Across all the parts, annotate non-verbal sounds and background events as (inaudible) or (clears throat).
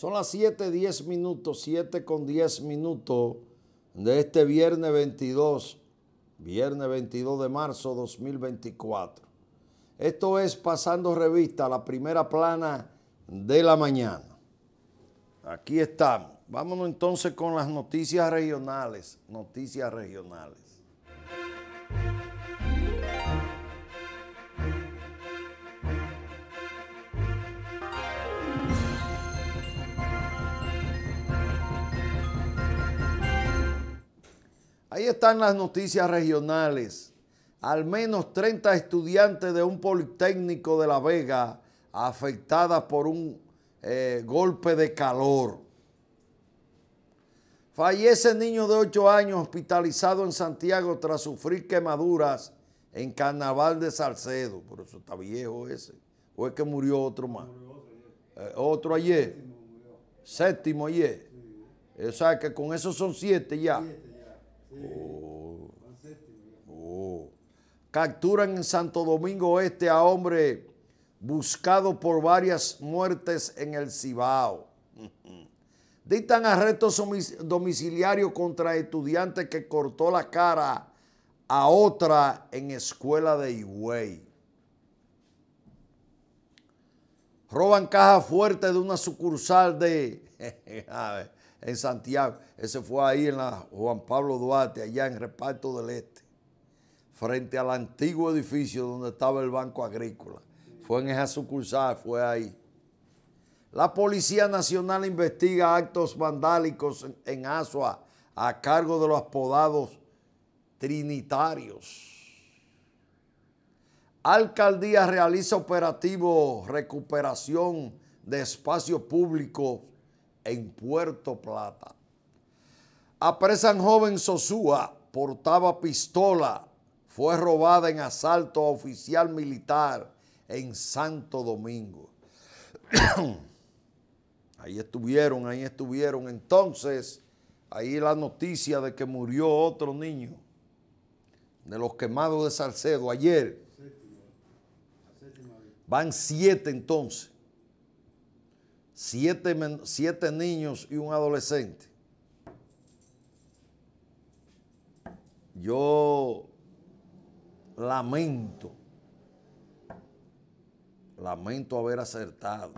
Son las 7.10 minutos, 7 con 10 minutos de este viernes 22, viernes 22 de marzo 2024. Esto es Pasando Revista, la primera plana de la mañana. Aquí estamos. Vámonos entonces con las noticias regionales, noticias regionales. Ahí están las noticias regionales. Al menos 30 estudiantes de un Politécnico de La Vega afectadas por un eh, golpe de calor. Fallece niño de 8 años hospitalizado en Santiago tras sufrir quemaduras en Carnaval de Salcedo. Por eso está viejo ese. ¿O es que murió otro más? Eh, otro, ayer. Séptimo, ayer. O sea que con eso son siete ya. Oh. Oh. Capturan en Santo Domingo Este a hombre buscado por varias muertes en el Cibao. (laughs) Dictan arrestos domiciliarios contra estudiante que cortó la cara a otra en escuela de Higüey. Roban caja fuerte de una sucursal de... (laughs) en Santiago. Ese fue ahí en la Juan Pablo Duarte, allá en Reparto del Este, frente al antiguo edificio donde estaba el Banco Agrícola. Fue en esa sucursal, fue ahí. La Policía Nacional investiga actos vandálicos en Asua a cargo de los apodados trinitarios. Alcaldía realiza operativo recuperación de espacio público en Puerto Plata. Apresan joven Sosúa, portaba pistola, fue robada en asalto a oficial militar en Santo Domingo. (clears throat) ahí estuvieron, ahí estuvieron. Entonces, ahí la noticia de que murió otro niño de los quemados de Salcedo ayer. Van siete entonces siete, siete niños y un adolescente. Yo lamento, lamento haber acertado.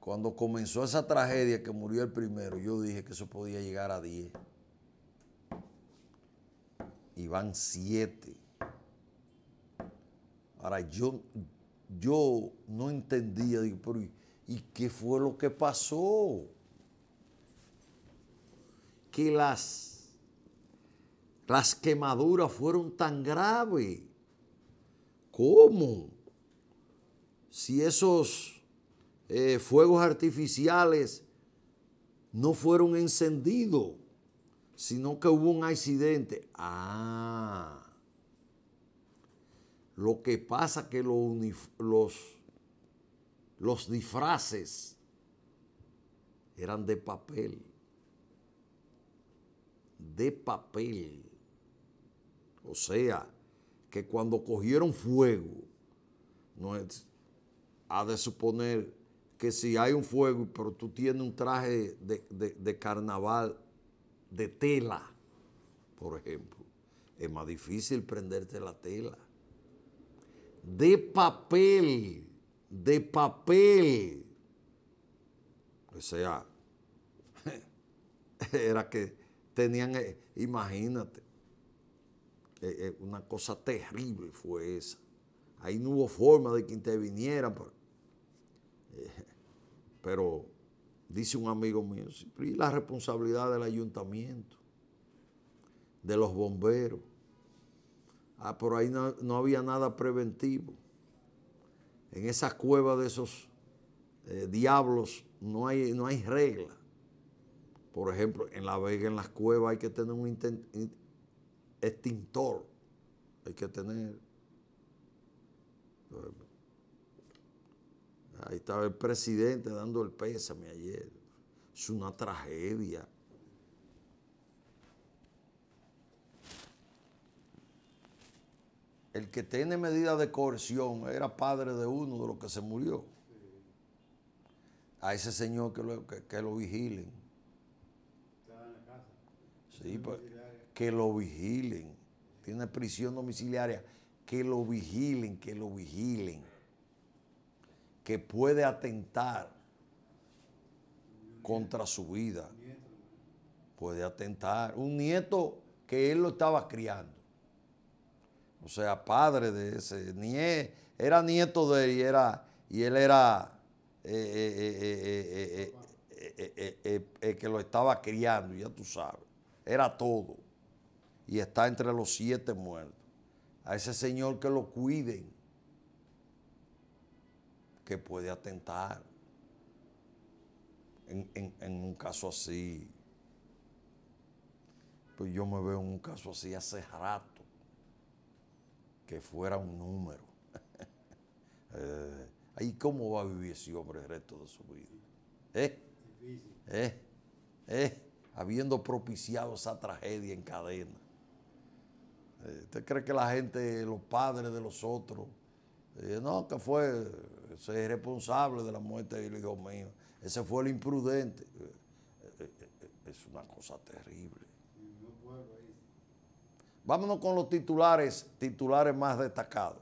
Cuando comenzó esa tragedia que murió el primero, yo dije que eso podía llegar a 10. Y van 7. Ahora, yo, yo no entendía, digo, pero ¿y qué fue lo que pasó? Que las, las quemaduras fueron tan graves. ¿Cómo? Si esos eh, fuegos artificiales no fueron encendidos, sino que hubo un accidente. Ah lo que pasa que los, los, disfraces eran de papel. De papel. O sea, que cuando cogieron fuego, no es, ha de suponer que si hay un fuego, pero tú tienes un traje de carnaval de tela, por ejemplo, es más difícil prenderte la tela de papel, de papel. O sea, (laughs) era que tenían, eh, imagínate, eh, eh, una cosa terrible fue esa. Ahí no hubo forma de que intervinieran. Pero, dice un amigo mío, y la responsabilidad del ayuntamiento, de los bomberos, Ah, por ahí no, había nada preventivo. En esa cueva de esos eh, diablos no hay, no hay regla. Por ejemplo, en La Vega, en las cuevas, hay que tener un extintor. Hay que tener. Ahí estaba el presidente dando el pésame ayer. Es una tragedia. el que tiene medida de coerción era padre de uno de los que se murió. A ese señor que lo, vigilen. Sí, pues, que lo vigilen. Tiene prisión domiciliaria. Que lo vigilen, que lo vigilen. Que puede atentar contra su vida. Puede atentar. Un nieto que él lo estaba criando o sea, padre de ese, era nieto de él y, era, y él era el que lo estaba criando, ya tú sabes, era todo. Y está entre los siete muertos. A ese señor que lo cuiden, que puede atentar en, en un caso así. Pues yo me veo en un caso así hace rato que fuera un número. (laughs) Eh, ¿Y cómo va a vivir ese hombre el resto de su vida? ¿Eh? ¿Eh? ¿Eh? Habiendo propiciado esa tragedia en cadena. Eh, ¿Usted cree que la gente, los padres de los otros, eh, no, que fue ese responsable de la muerte del hijo mío, ese fue el imprudente? es una cosa terrible. Vámonos con los titulares, titulares más destacados.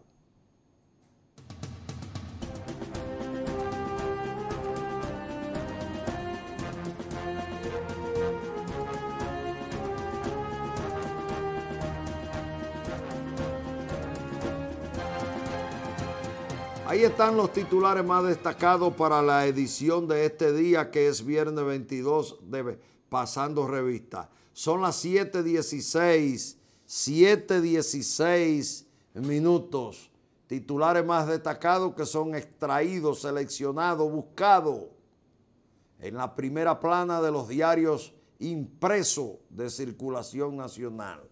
Ahí están los titulares más destacados para la edición de este día, que es viernes 22 de Pasando Revista. Son las 7:16 7.16 minutos. Titulares más destacados que son extraídos, seleccionados, buscados en la primera plana de los diarios impresos de circulación nacional.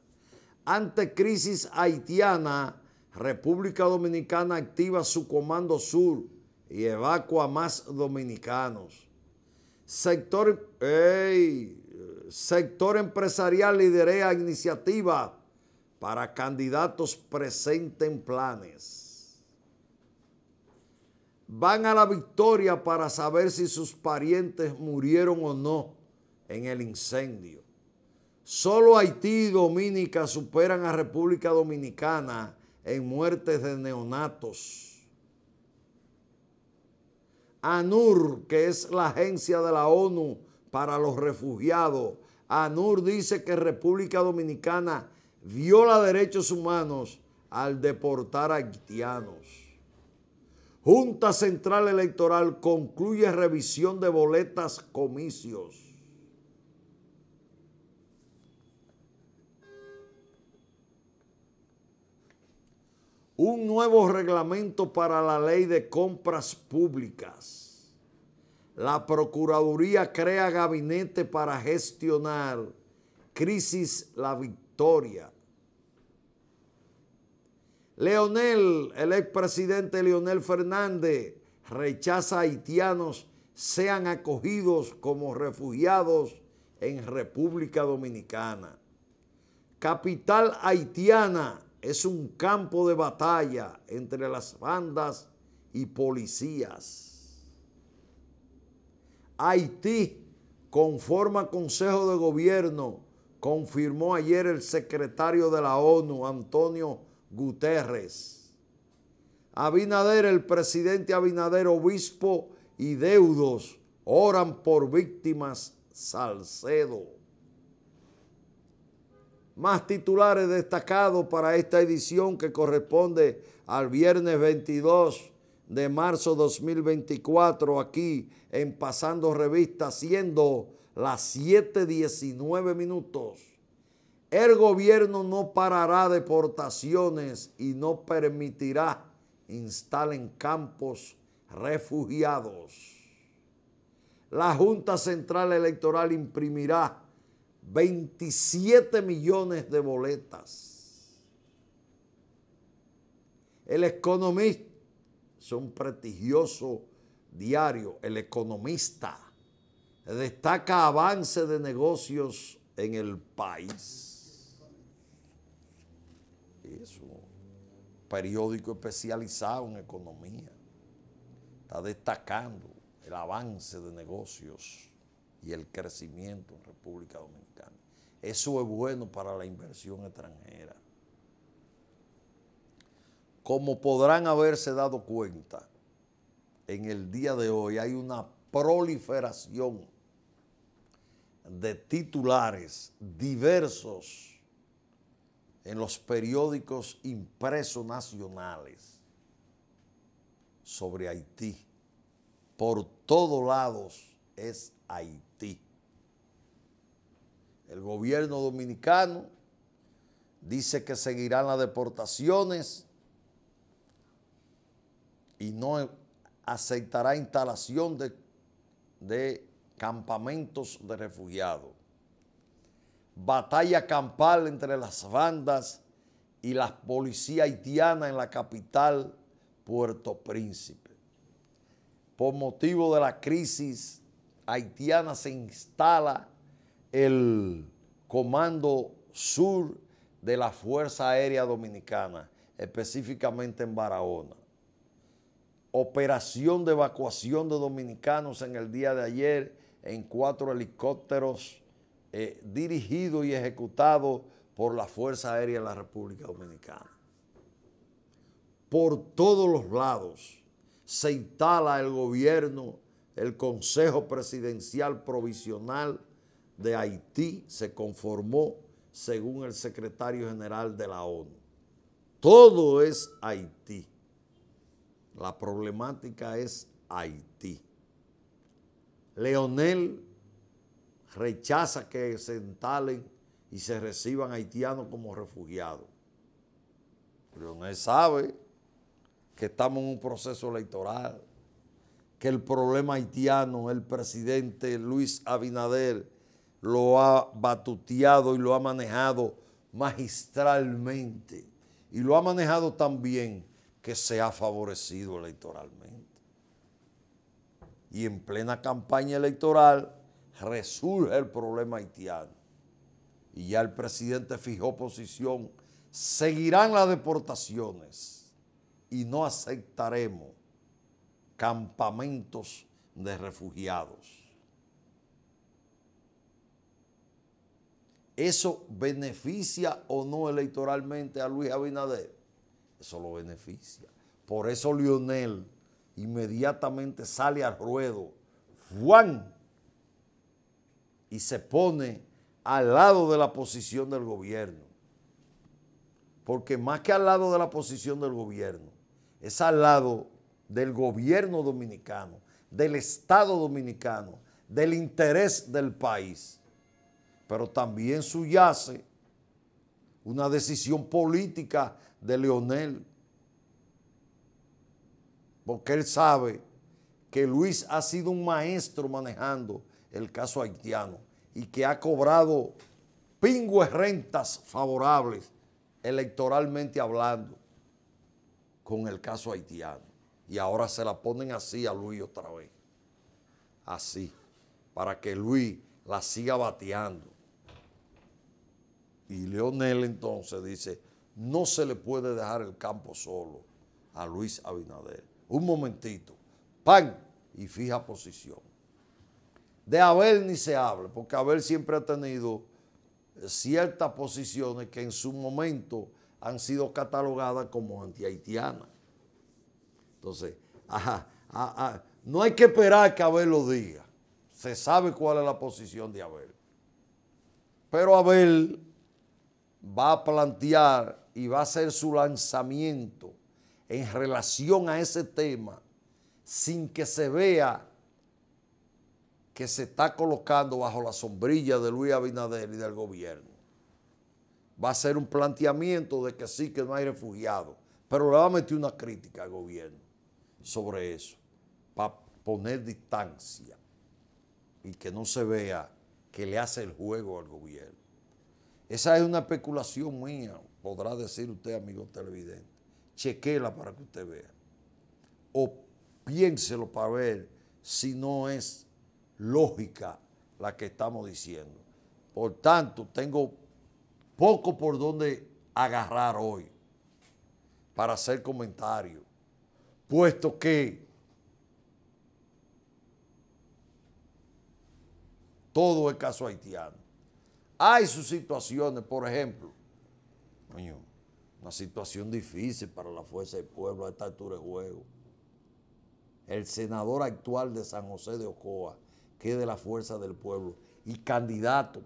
Ante crisis haitiana, República Dominicana activa su comando sur y evacua más dominicanos. Sector, sector empresarial lidera iniciativa para candidatos presenten planes. Van a la victoria para saber si sus parientes murieron o no en el incendio. Solo Haití y Dominica superan a República Dominicana en muertes de neonatos. ANUR, que es la agencia de la ONU para los refugiados, ANUR dice que República Dominicana viola derechos humanos al deportar a haitianos. Junta Central Electoral concluye revisión de boletas comicios. Un nuevo reglamento para la ley de compras públicas. La Procuraduría crea gabinete para gestionar crisis la victoria Leonel, el expresidente Leonel Fernández, rechaza a haitianos sean acogidos como refugiados en República Dominicana. Capital haitiana es un campo de batalla entre las bandas y policías. Haití conforma Consejo de Gobierno confirmó ayer el secretario de la ONU, Antonio Guterres. Abinader, el presidente Abinader, obispo y deudos oran por víctimas Salcedo. Más titulares destacados para esta edición que corresponde al viernes 22 de marzo 2024 aquí en Pasando Revista, siendo las 7.19 minutos. El gobierno no parará deportaciones y no permitirá instalen campos refugiados. La Junta Central Electoral imprimirá 27 millones de boletas. El Economista, es un prestigioso diario, El Economista, destaca avance de negocios en el país. Es un periódico especializado en economía. Está destacando el avance de negocios y el crecimiento en República Dominicana. Eso es bueno para la inversión extranjera. Como podrán haberse dado cuenta, en el día de hoy hay una proliferación de titulares diversos en los periódicos impresos nacionales sobre Haití. Por todos lados es Haití. El gobierno dominicano dice que seguirán las deportaciones y no aceptará instalación de, de campamentos de refugiados. Batalla campal entre las bandas y la policía haitiana en la capital, Puerto Príncipe. Por motivo de la crisis haitiana se instala el Comando Sur de la Fuerza Aérea Dominicana, específicamente en Barahona. Operación de evacuación de dominicanos en el día de ayer en cuatro helicópteros eh, dirigidos y ejecutados por la Fuerza Aérea de la República Dominicana. Por todos los lados se instala el gobierno, el Consejo Presidencial Provisional de Haití se conformó según el secretario general de la ONU. Todo es Haití. La problemática es Haití. Leonel rechaza que se entalen y se reciban haitianos como refugiados. Leonel sabe que estamos en un proceso electoral, que el problema haitiano, el presidente Luis Abinader lo ha batuteado y lo ha manejado magistralmente. Y lo ha manejado tan bien que se ha favorecido electoralmente y en plena campaña electoral resurge el problema haitiano. Y ya el presidente fijó posición, seguirán las deportaciones y no aceptaremos campamentos de refugiados. ¿Eso beneficia o no electoralmente a Luis Abinader? Eso lo beneficia. Por eso Lionel inmediatamente sale al ruedo, Juan, y se pone al lado de la posición del gobierno. Porque más que al lado de la posición del gobierno, es al lado del gobierno dominicano, del Estado dominicano, del interés del país. Pero también subyace una decisión política de Leonel porque él sabe que Luis ha sido un maestro manejando el caso haitiano y que ha cobrado pingües rentas favorables electoralmente hablando con el caso haitiano. Y ahora se la ponen así a Luis otra vez. Así, para que Luis la siga bateando. Y Leonel entonces dice, no se le puede dejar el campo solo a Luis Abinader un momentito, pan y fija posición. De Abel ni se habla, porque Abel siempre ha tenido ciertas posiciones que en su momento han sido catalogadas como antihaitianas. Entonces, no hay que esperar que Abel lo diga. Se sabe cuál es la posición de Abel. Pero Abel va a plantear y va a hacer su lanzamiento en relación a ese tema sin que se vea que se está colocando bajo la sombrilla de Luis Abinader y del gobierno. Va a ser un planteamiento de que sí, que no hay refugiados, pero le va a meter una crítica al gobierno sobre eso, para poner distancia y que no se vea que le hace el juego al gobierno. Esa es una especulación mía, podrá decir usted, amigo televidente chequela para que usted vea. O piénselo para ver si no es lógica la que estamos diciendo. Por tanto, tengo poco por donde agarrar hoy para hacer comentario, puesto que todo es caso haitiano. Hay sus situaciones, por ejemplo, una situación difícil para la fuerza del pueblo a esta altura de juego. El senador actual de San José de Ocoa, que es de la fuerza del pueblo y candidato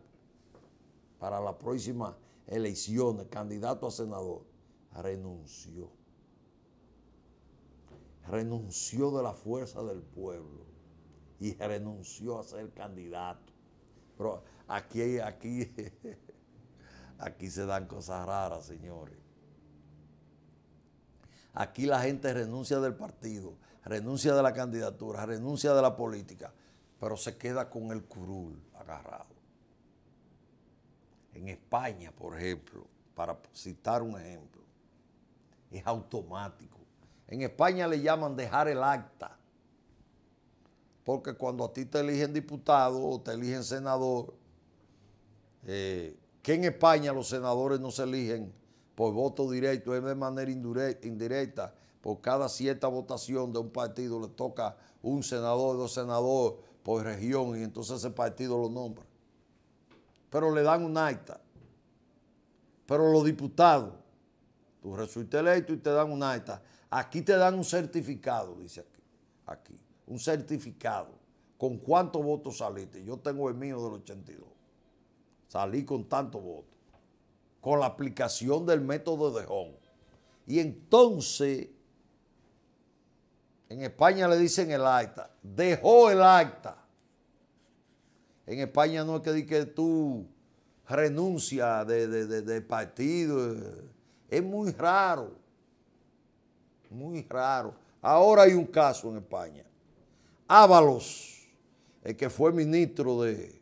para las próximas elecciones, candidato a senador, renunció. Renunció de la fuerza del pueblo y renunció a ser candidato. Pero aquí, aquí, (laughs) aquí se dan cosas raras, señores. Aquí la gente renuncia del partido, renuncia de la candidatura, renuncia de la política, pero se queda con el curul agarrado. En España, por ejemplo, para citar un ejemplo, es automático. En España le llaman dejar el acta, porque cuando a ti te eligen diputado o te eligen senador, eh, que en España los senadores no se eligen por voto directo, es de manera indirecta, por cada cierta votación de un partido le toca un senador, dos senadores por región, y entonces ese partido lo nombra. Pero le dan un acta. Pero los diputados, tú resultas electo y te dan un acta. Aquí te dan un certificado, dice aquí. Aquí, un certificado. ¿Con cuántos votos saliste? Yo tengo el mío del 82. Salí con tantos votos con la aplicación del método de Hong. Y entonces, en España le dicen el acta, dejó el acta. En España no es que, di que tú Renuncia de, partido. Es muy raro, muy raro. Ahora hay un caso en España. Ábalos, el que fue ministro de,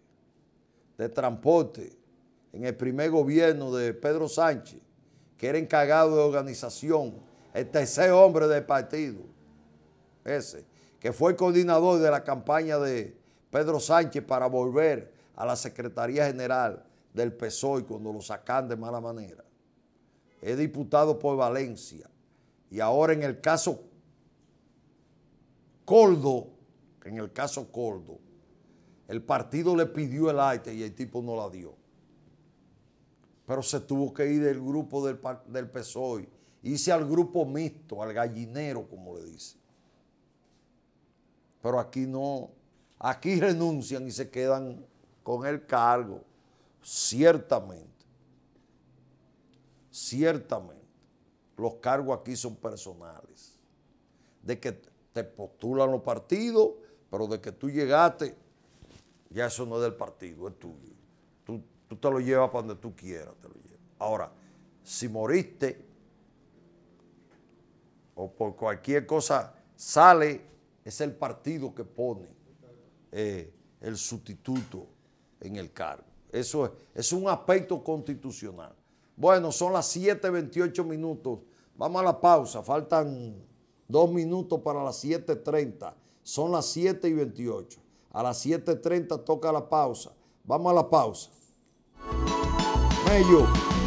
de Transporte, en el primer gobierno de Pedro Sánchez, que era encargado de organización, el tercer hombre del partido, ese, que fue coordinador de la campaña de Pedro Sánchez para volver a la Secretaría General del PSOE cuando lo sacan de mala manera. Es diputado por Valencia. Y ahora en el caso Coldo, en el caso Coldo, el partido le pidió el arte y el tipo no la dio pero se tuvo que ir del grupo del, del PSOE, hice al grupo mixto, al gallinero, como le dice. Pero aquí no, aquí renuncian y se quedan con el cargo, ciertamente, ciertamente, los cargos aquí son personales, de que te postulan los partidos, pero de que tú llegaste, ya eso no es del partido, es tuyo tú te lo llevas para donde tú quieras. Ahora, si moriste o por cualquier cosa sale, es el partido que pone eh, el sustituto en el cargo. Eso es, un aspecto constitucional. Bueno, son las 7.28 minutos. Vamos a la pausa. Faltan dos minutos para las 7.30. Son las 7.28. A las 7.30 toca la pausa. Vamos a la pausa. maio.